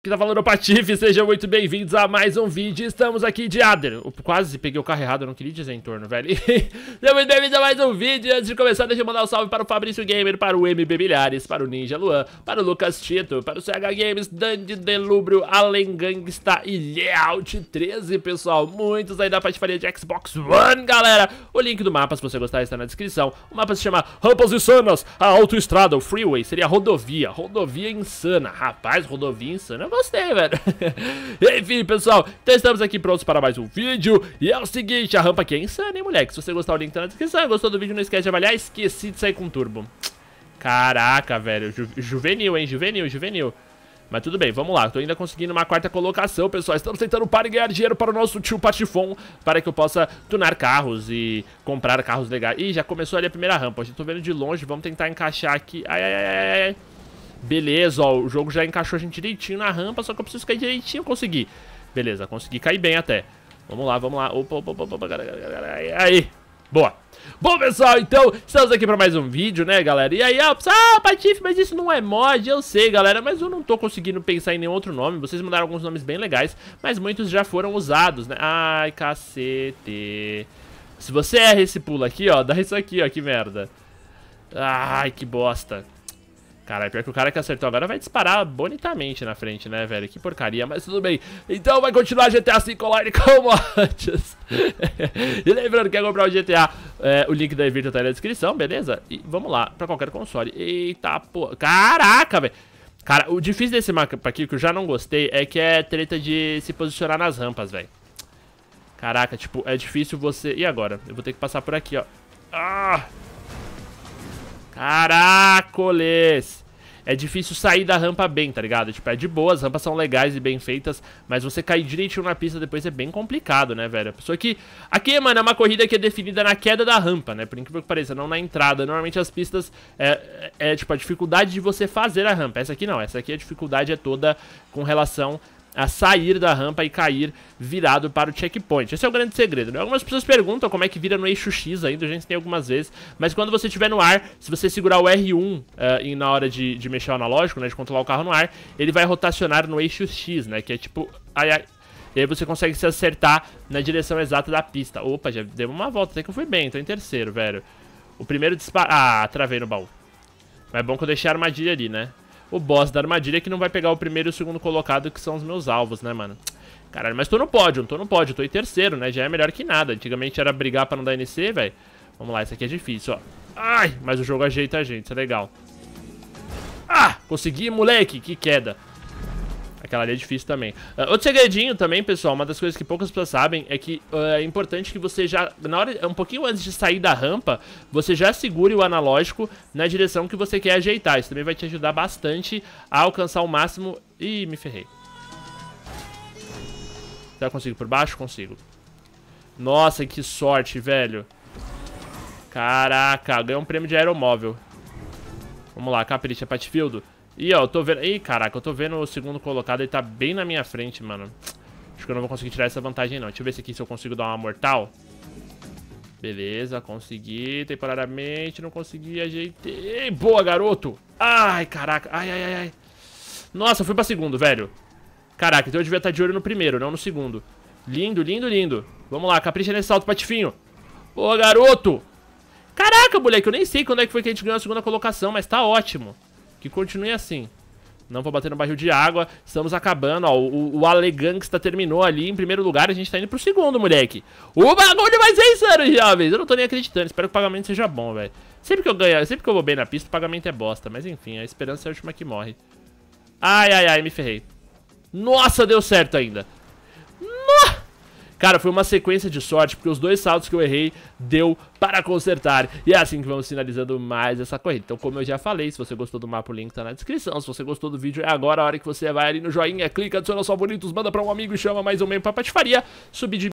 Que tá falando Patife, sejam muito bem-vindos a mais um vídeo. Estamos aqui de Ader. Eu quase peguei o carro errado, eu não queria dizer em torno, velho. sejam muito bem-vindos a mais um vídeo. Antes de começar, deixa eu mandar um salve para o Fabrício Gamer, para o MB Milhares, para o Ninja Luan, para o Lucas Tito, para o CH Games, Dandy Delubrio, Allen Gangsta e Layout 13, pessoal. Muitos aí da patifaria de Xbox One, galera. O link do mapa, se você gostar, está na descrição. O mapa se chama Rampas Insanas, a autoestrada, o freeway, seria rodovia. Rodovia insana. Rapaz, rodovia insana eu gostei, velho. Enfim, pessoal, então estamos aqui prontos para mais um vídeo. E é o seguinte, a rampa aqui é insana, hein, moleque? Se você gostar, o link tá na descrição. Gostou do vídeo, não esquece de avaliar. Esqueci de sair com turbo. Caraca, velho. Ju juvenil, hein? Juvenil, juvenil. Mas tudo bem, vamos lá. Tô ainda conseguindo uma quarta colocação, pessoal. Estamos tentando parar e ganhar dinheiro para o nosso tio Patifon, para que eu possa tunar carros e comprar carros legais. Ih, já começou ali a primeira rampa. Eu tô vendo de longe, vamos tentar encaixar aqui. Ai, ai, ai, ai. Beleza, ó, o jogo já encaixou a gente direitinho na rampa, só que eu preciso cair direitinho, consegui. Beleza, consegui cair bem até. Vamos lá, vamos lá. Opa, opa, opa, opa, aí. Boa. Bom, pessoal, então, estamos aqui para mais um vídeo, né, galera? E aí, ó, ah, Patife, mas isso não é mod, eu sei, galera, mas eu não tô conseguindo pensar em nenhum outro nome. Vocês mandaram alguns nomes bem legais, mas muitos já foram usados, né? Ai, cacete. Se você erra esse pulo aqui, ó, dá isso aqui, ó, que merda. Ai, que bosta. Cara, pior que o cara que acertou agora vai disparar bonitamente na frente, né, velho? Que porcaria, mas tudo bem. Então vai continuar GTA V Online como antes. e lembrando que é comprar o GTA, é, o link da Evita tá aí na descrição, beleza? E vamos lá, pra qualquer console. Eita, pô. Caraca, velho. Cara, o difícil desse mapa aqui, que eu já não gostei, é que é treta de se posicionar nas rampas, velho. Caraca, tipo, é difícil você... E agora? Eu vou ter que passar por aqui, ó. Ah! Caracoles! É difícil sair da rampa bem, tá ligado? Tipo, é de boa, as rampas são legais e bem feitas, mas você cair direitinho na pista depois é bem complicado, né, velho? A pessoa que... Aqui, mano, é uma corrida que é definida na queda da rampa, né? Por incrível que pareça, não na entrada. Normalmente as pistas é, é, é tipo, a dificuldade de você fazer a rampa. Essa aqui não, essa aqui a dificuldade é toda com relação a sair da rampa e cair virado para o checkpoint. Esse é o grande segredo, né? Algumas pessoas perguntam como é que vira no eixo X ainda, a gente tem algumas vezes, mas quando você estiver no ar, se você segurar o R1 uh, eh, na hora de, de, mexer o analógico, né, de controlar o carro no ar, ele vai rotacionar no eixo X, né, que é tipo... Ai, ai, e aí você consegue se acertar na direção exata da pista. Opa, já deu uma volta, até que eu fui bem, tô em terceiro, velho. O primeiro disparo... Ah, travei no baú. Mas é bom que eu deixei a armadilha ali, né? o boss da armadilha que não vai pegar o primeiro e o segundo colocado, que são os meus alvos, né, mano? Caralho, mas tô no pódio, tô no pódio, tô em terceiro, né? Já é melhor que nada. Antigamente era brigar pra não dar NC, velho. Vamos lá, isso aqui é difícil, ó. Ai, mas o jogo ajeita a gente, isso é legal. Ah, consegui, moleque, que queda. Aquela ali é difícil também. Uh, outro segredinho também, pessoal, uma das coisas que poucas pessoas sabem é que uh, é importante que você já, na hora, um pouquinho antes de sair da rampa, você já segure o analógico na direção que você quer ajeitar. Isso também vai te ajudar bastante a alcançar o máximo. Ih, me ferrei. Será que consigo por baixo? Consigo. Nossa, que sorte, velho. Caraca, ganhei um prêmio de aeromóvel. Vamos lá, Capricha, Patfield. E ó, eu tô vendo... Ih, caraca, eu tô vendo o segundo colocado, ele tá bem na minha frente, mano. Acho que eu não vou conseguir tirar essa vantagem, não. Deixa eu ver se aqui se eu consigo dar uma mortal. Beleza, consegui temporariamente, não consegui, ajeitei. Boa, garoto! Ai, caraca, ai, ai, ai, ai. Nossa, eu fui pra segundo, velho. Caraca, então eu devia estar de olho no primeiro, não no segundo. Lindo, lindo, lindo. Vamos lá, capricha nesse salto, patifinho. Boa, garoto! Caraca, moleque, eu nem sei quando é que foi que a gente ganhou a segunda colocação, mas tá ótimo. Que continue assim. Não vou bater no barril de água. Estamos acabando, ó. O, o Alegangsta terminou ali em primeiro lugar. A gente tá indo pro segundo, moleque. O bagulho vai ser insano, jovens. Eu não tô nem acreditando. Espero que o pagamento seja bom, velho. Sempre que eu ganho, sempre que eu vou bem na pista, o pagamento é bosta. Mas enfim, a esperança é a última que morre. Ai, ai, ai, me ferrei. Nossa, deu certo ainda. Cara, foi uma sequência de sorte, porque os dois saltos que eu errei deu para consertar. E é assim que vamos finalizando mais essa corrida. Então, como eu já falei, se você gostou do mapa, o link tá na descrição. Se você gostou do vídeo, é agora a hora que você vai ali no joinha, clica, adiciona os favoritos, manda para um amigo e chama mais um membro pra patifaria. Subir de